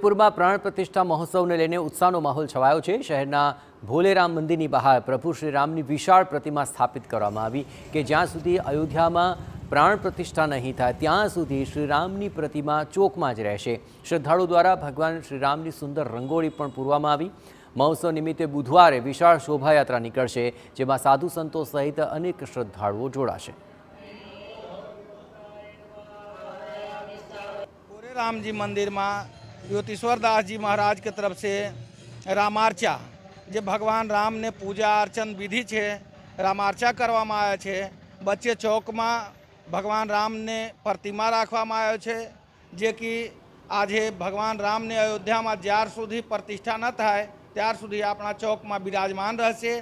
પૂરમાં પ્રાણ પ્રતિષ્ઠા મહોત્સવને લઈને ઉત્સાહનો માહોલ છવાયો છે શહેરના ભોલેરામ મંદિરની બહાર પ્રભુ શ્રીરામની વિશાળ પ્રતિમા સ્થાપિત કરવામાં આવી કે જ્યાં સુધી અયોધ્યામાં પ્રાણ પ્રતિષ્ઠા નહીં થાય ત્યાં સુધી શ્રીરામની પ્રતિમા ચોકમાં જ રહેશે શ્રદ્ધાળુ દ્વારા ભગવાન શ્રીરામની સુંદર રંગોળી પણ પૂરવામાં આવી મહોત્સવ નિમિત્તે બુધવારે વિશાળ શોભાયાત્રા નીકળશે જેમાં સાધુ સંતો સહિત અનેક શ્રદ્ધાળુઓ જોડાશે રામજી મંદિરમાં ज्योतिश्वर दास जी महाराज के तरफ से રામાર્ચા જે ભગવાન રામને પૂજા અર્ચન વિધિ છે રામાર્ચા કરવામાં આવે છે બચ્ચે ચોકમાં ભગવાન રામને પ્રતિમા રાખવામાં આવ્યો છે જે કે આજે ભગવાન રામને અયોધ્યામાં જ્યાર સુધી પ્રતિષ્ઠા ન થાય ત્યાર સુધી આપણા ચોકમાં બિરાજમાન રહેશે